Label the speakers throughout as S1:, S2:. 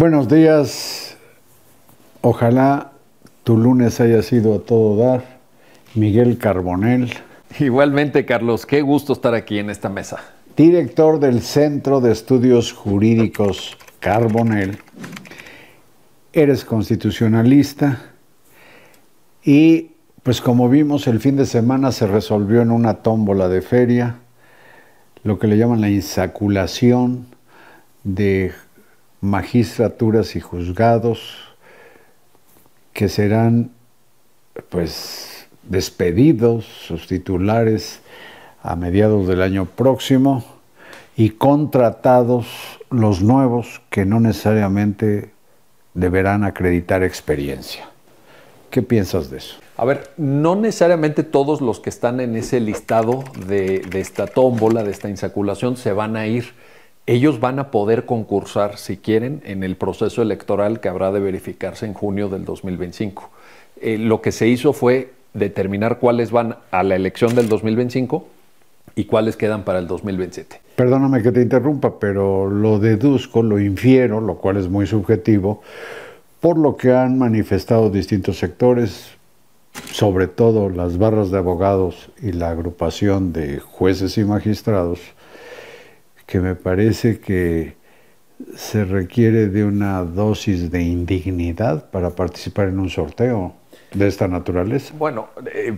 S1: Buenos días. Ojalá tu lunes haya sido a todo dar. Miguel Carbonel.
S2: Igualmente, Carlos, qué gusto estar aquí en esta mesa.
S1: Director del Centro de Estudios Jurídicos Carbonel. Eres constitucionalista y pues como vimos el fin de semana se resolvió en una tómbola de feria lo que le llaman la insaculación de magistraturas y juzgados que serán pues despedidos sus titulares a mediados del año próximo y contratados los nuevos que no necesariamente deberán acreditar experiencia. ¿Qué piensas de eso?
S2: A ver, no necesariamente todos los que están en ese listado de, de esta tómbola, de esta insaculación, se van a ir ellos van a poder concursar, si quieren, en el proceso electoral que habrá de verificarse en junio del 2025. Eh, lo que se hizo fue determinar cuáles van a la elección del 2025 y cuáles quedan para el 2027.
S1: Perdóname que te interrumpa, pero lo deduzco, lo infiero, lo cual es muy subjetivo, por lo que han manifestado distintos sectores, sobre todo las barras de abogados y la agrupación de jueces y magistrados, que me parece que se requiere de una dosis de indignidad para participar en un sorteo de esta naturaleza.
S2: Bueno, eh,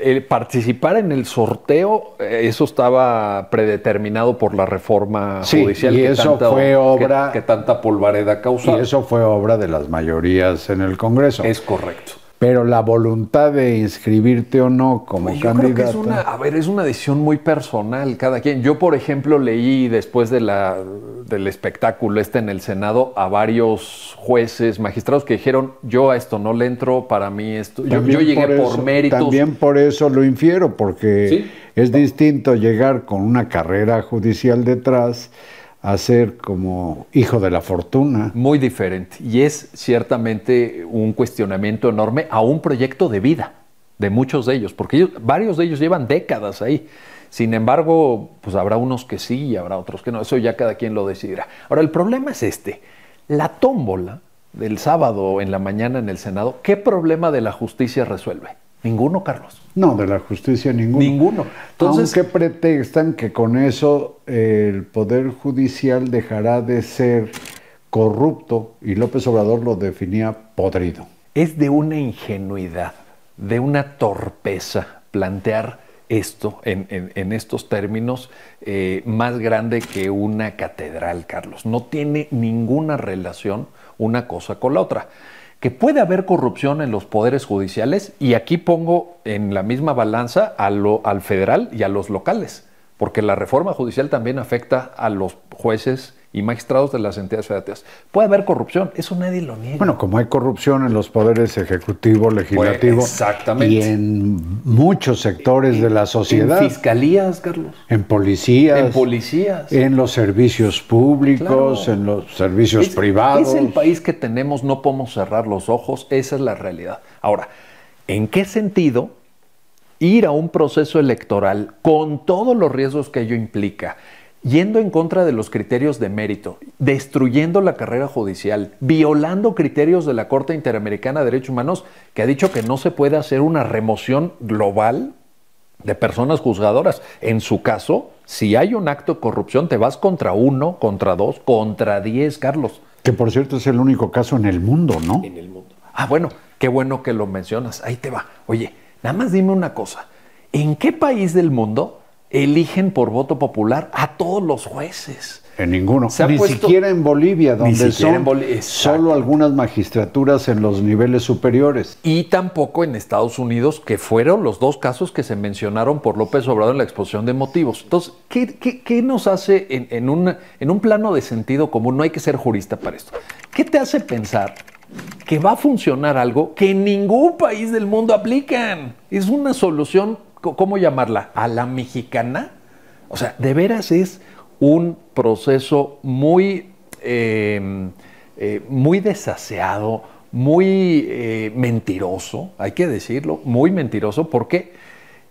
S2: eh participar en el sorteo, eh, eso estaba predeterminado por la reforma judicial. eso fue obra. Que, que tanta polvareda causó. Y eso fue obra de las mayorías en el Congreso. Es correcto
S1: pero la voluntad de inscribirte o no como yo Creo que es una,
S2: a ver, es una decisión muy personal cada quien. Yo, por ejemplo, leí después de la, del espectáculo este en el Senado a varios jueces, magistrados que dijeron, yo a esto no le entro, para mí esto, yo, llegué por, méritos. También
S1: por eso lo infiero, porque es distinto llegar con una carrera judicial detrás a ser
S2: como hijo de la fortuna. Muy diferente. Y es ciertamente un cuestionamiento enorme a un proyecto de vida de muchos de ellos, porque varios de ellos llevan décadas ahí. Sin embargo, pues habrá unos que sí y habrá otros que no. Eso ya cada quien lo decidirá. Ahora, el problema es este. La tómbola del sábado en la mañana en el Senado, ¿qué problema de la justicia resuelve? Ninguno, Carlos. No, de la justicia ninguno.
S1: Ninguno. Entonces, Aunque pretextan que con eso eh, el Poder Judicial dejará de ser corrupto y López Obrador lo definía podrido.
S2: Es de una ingenuidad, de una torpeza plantear esto en, estos términos eh, más grande que una catedral, Carlos. No tiene ninguna relación una cosa con la otra que puede haber corrupción en los poderes judiciales y aquí pongo en la misma balanza a lo, al federal y a los locales, porque la reforma judicial también afecta a los jueces y magistrados de las entidades federativas.
S1: Puede haber corrupción, eso nadie lo niega. Bueno, como hay corrupción en los poderes ejecutivo, pues, legislativo y en muchos sectores de la sociedad. En
S2: fiscalías, Carlos.
S1: En policías. En
S2: policías.
S1: En los servicios públicos, en los servicios privados. Es el
S2: país que tenemos, no podemos cerrar los ojos, esa es la realidad. Ahora, ¿en qué sentido ir a un proceso electoral con todos los riesgos que ello implica? yendo en contra de los criterios de mérito, destruyendo la carrera judicial, violando criterios de la Corte Interamericana de Derechos Humanos, que ha dicho que no se puede hacer una remoción global de personas juzgadoras. En su caso, si hay un acto de corrupción, te vas contra uno, contra dos, contra diez, Carlos. Que por cierto es el único caso en el mundo, ¿no? En el mundo. Ah, bueno, qué bueno que lo mencionas. Ahí te va. Oye, nada más dime una cosa. ¿En qué país del mundo eligen por voto popular a todos los jueces. En ninguno. ni siquiera
S1: en Bolivia, donde son solo algunas magistraturas en los niveles
S2: superiores. Y tampoco en Estados Unidos, que fueron los dos casos que se mencionaron por López Obrador en la exposición de motivos. Entonces, ¿qué, qué, nos hace en, un, en un plano de sentido común? No hay que ser jurista para esto. ¿Qué te hace pensar que va a funcionar algo que en ningún país del mundo aplican? Es una solución ¿cómo llamarla? A la mexicana. O sea, de veras es un proceso muy, em, eh, muy desaseado, muy eh, mentiroso, hay que decirlo, muy mentiroso, porque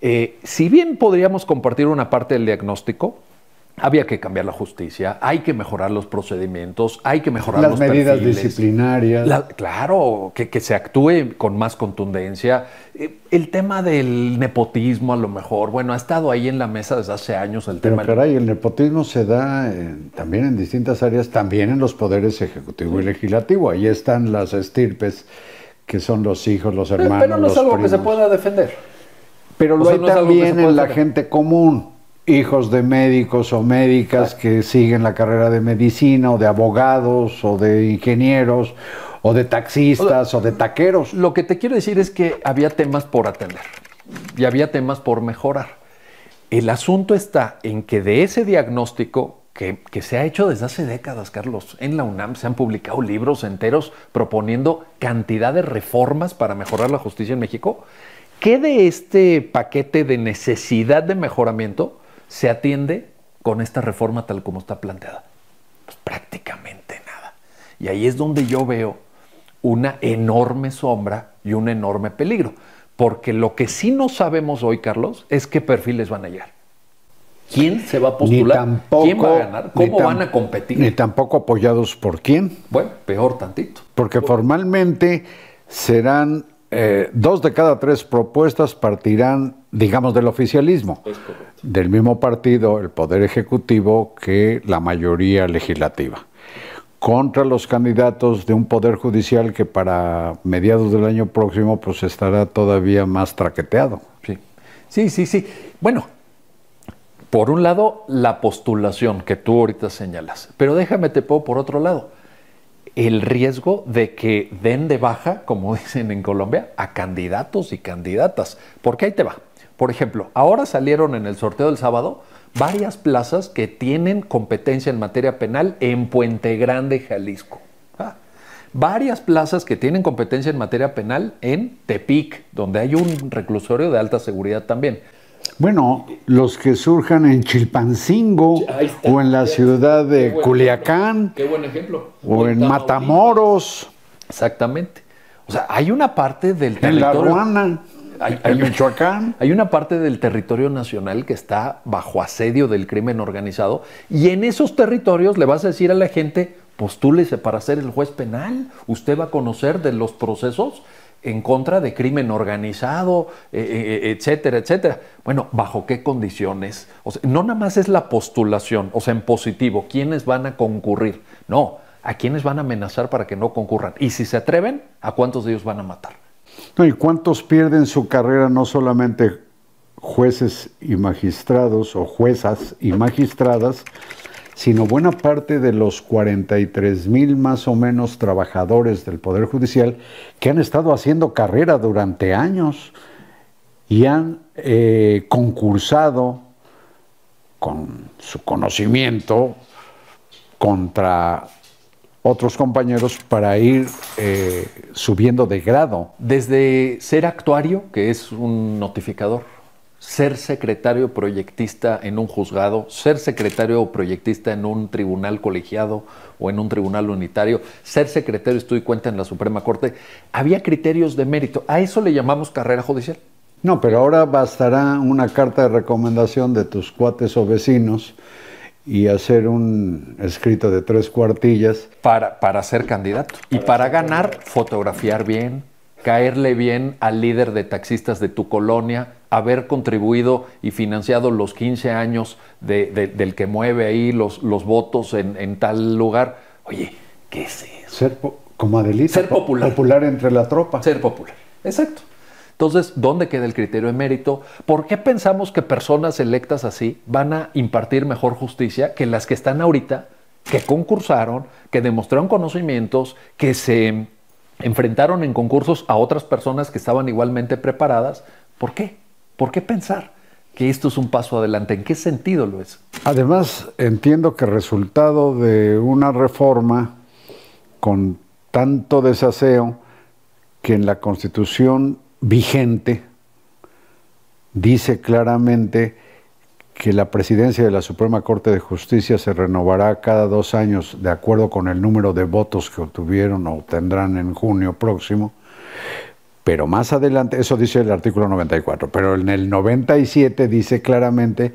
S2: eh, si bien podríamos compartir una parte del diagnóstico, había que cambiar la justicia, hay que mejorar los procedimientos, hay que mejorar las medidas
S1: disciplinarias.
S2: claro, que, se actúe con más contundencia. Eh, el tema del nepotismo, a lo mejor, bueno, ha estado ahí en la mesa desde hace años el Pero tema. Pero
S1: caray, el nepotismo se da también en distintas áreas, también en los poderes ejecutivo y legislativo. Ahí están las estirpes, que son los hijos, los hermanos. Pero no es algo que se
S2: pueda defender.
S1: Pero lo hay también en la gente común hijos de médicos o médicas que siguen la carrera de medicina o de abogados o de ingenieros o de taxistas o de
S2: taqueros. Lo que te quiero decir es que había temas por atender y había temas por mejorar. El asunto está en que de ese diagnóstico que, se ha hecho desde hace décadas, Carlos, en la UNAM se han publicado libros enteros proponiendo cantidad de reformas para mejorar la justicia en México, ¿qué de este paquete de necesidad de mejoramiento se atiende con esta reforma tal como está planteada? Pues prácticamente nada. Y ahí es donde yo veo una enorme sombra y un enorme peligro. Porque lo que sí no sabemos hoy, Carlos, es qué perfiles van a hallar. ¿Quién se va a postular? ¿Quién va a ganar? ¿Cómo van a competir? Ni
S1: tampoco apoyados por quién. Bueno, peor tantito. Porque formalmente serán eh, dos de cada tres propuestas partirán digamos, del oficialismo, del mismo partido, el Poder Ejecutivo, que la mayoría legislativa, contra los candidatos de un Poder Judicial que para mediados del año próximo pues estará todavía más traqueteado. Sí, sí, sí. sí.
S2: Bueno, por un lado, la postulación que tú ahorita señalas, pero déjame te puedo por otro lado el riesgo de que den de baja, como dicen en Colombia, a candidatos y candidatas. Porque ahí te va. Por ejemplo, ahora salieron en el sorteo del sábado varias plazas que tienen competencia en materia penal en Puente Grande, Jalisco. Ah, varias plazas que tienen competencia en materia penal en Tepic, donde hay un reclusorio de alta seguridad también.
S1: Bueno, los que surjan en Chilpancingo o en la ciudad de Culiacán. Qué buen ejemplo.
S2: O en, Matamoros. Exactamente. O sea, hay una parte del territorio. hay, una parte del territorio nacional que está bajo asedio del crimen organizado y en esos territorios le vas a decir a la gente, postúlese pues para ser el juez penal, usted va a conocer de los procesos en contra de crimen organizado, eh, eh, eh, etcétera, etcétera. Bueno, ¿bajo qué condiciones? O no nada más es la postulación, o sea, en positivo, ¿quiénes van a concurrir? No, ¿a quiénes van a amenazar para que no concurran? Y si se atreven, ¿a cuántos de ellos van a matar?
S1: ¿Y cuántos pierden su carrera no solamente jueces y magistrados o juezas y magistradas, sino buena parte de los 43 mil más o menos trabajadores del Poder Judicial que han estado haciendo carrera durante años y han eh, concursado con su conocimiento
S2: contra otros compañeros para ir eh, subiendo de grado. Desde ser actuario, que es un notificador, ser secretario proyectista en un juzgado, ser secretario proyectista en un tribunal colegiado o en un tribunal unitario, ser secretario estoy cuenta en la Suprema Corte, había criterios de mérito. A eso le llamamos carrera judicial.
S1: No, pero ahora bastará una carta de recomendación de tus cuates o vecinos y hacer un escrito de
S2: tres cuartillas. Para, para ser candidato. y para ganar, fotografiar bien, caerle bien al líder de taxistas de tu colonia, haber contribuido y financiado los 15 años del que mueve ahí los, los votos en, en, tal lugar. Oye, ¿qué es eso? Ser como Adelita. Ser popular. Popular entre la tropa. Ser popular. Exacto. Entonces, ¿dónde queda el criterio de mérito? ¿Por qué pensamos que personas electas así van a impartir mejor justicia que las que están ahorita, que concursaron, que demostraron conocimientos, que se enfrentaron en concursos a otras personas que estaban igualmente preparadas? ¿Por qué? ¿Por qué pensar? que esto es un paso adelante. ¿En qué sentido lo es?
S1: Además, entiendo que resultado de una reforma con tanto desaseo que en la Constitución vigente dice claramente que la presidencia de la Suprema Corte de Justicia se renovará cada dos años de acuerdo con el número de votos que obtuvieron o tendrán en junio próximo. Pero más adelante, eso dice el artículo 94, pero en el 97 dice claramente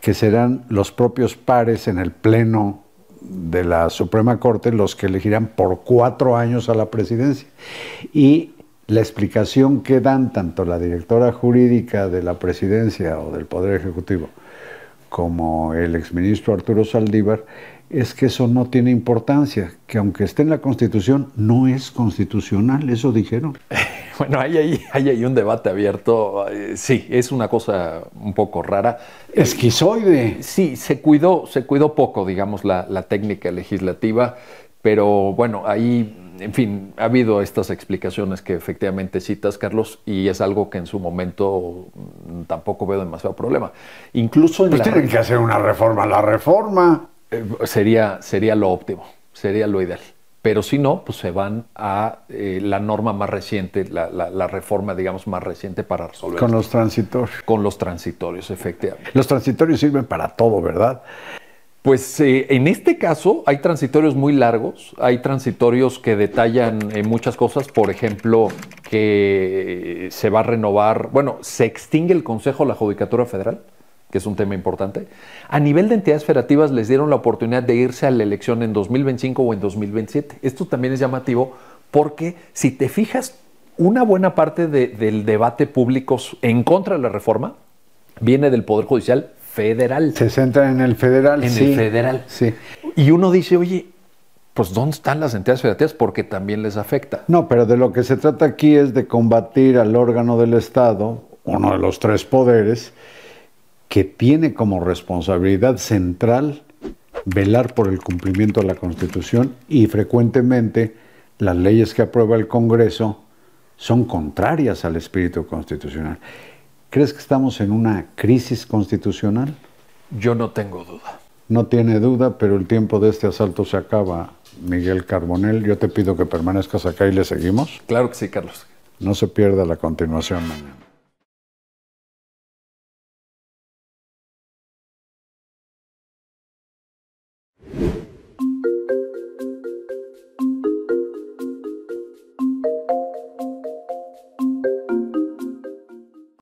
S1: que serán los propios pares en el Pleno de la Suprema Corte los que elegirán por cuatro años a la presidencia. Y la explicación que dan tanto la directora jurídica de la presidencia o del Poder Ejecutivo como el exministro Arturo Saldívar es que eso no tiene importancia, que aunque esté en la Constitución, no es constitucional, eso dijeron.
S2: Bueno, ahí hay, ahí un debate abierto. Eh, sí, es una cosa un poco rara. Esquizoide. Sí, se cuidó, se cuidó poco, digamos, la técnica legislativa. Pero bueno, ahí, en fin, ha habido estas explicaciones que efectivamente citas, Carlos, y es algo que en su momento mm, tampoco veo demasiado problema. Incluso pues tienen que hacer una reforma. La reforma eh, sería, sería lo óptimo, sería lo ideal. Pero si no, pues se van a eh, la norma más reciente, la, reforma, digamos, más reciente para resolver. Con este los transitorios. Con los transitorios, efectivamente. Los transitorios sirven para todo, ¿verdad? Pues eh, en este caso hay transitorios muy largos, hay transitorios que detallan eh, muchas cosas, por ejemplo, que se va a renovar, bueno, se extingue el Consejo de la Judicatura Federal, que es un tema importante. A nivel de entidades federativas les dieron la oportunidad de irse a la elección en 2025 o en 2027. Esto también es llamativo porque si te fijas, una buena parte del debate público en contra de la reforma viene del Poder Judicial federal. Se centra en el federal. En el federal. Sí. Y uno dice, oye, pues ¿dónde están las entidades federativas? Porque también les afecta. No, pero de lo que se trata aquí
S1: es de combatir al órgano del Estado, uno de los tres poderes, que tiene como responsabilidad central velar por el cumplimiento de la Constitución y frecuentemente las leyes que aprueba el Congreso son contrarias al espíritu constitucional. ¿Crees que estamos en una crisis constitucional?
S2: Yo no tengo duda.
S1: No tiene duda, pero el tiempo de este asalto se acaba. Miguel Carbonel, yo te pido que permanezcas acá y le seguimos.
S2: Claro que sí, Carlos. No se pierda la continuación mañana.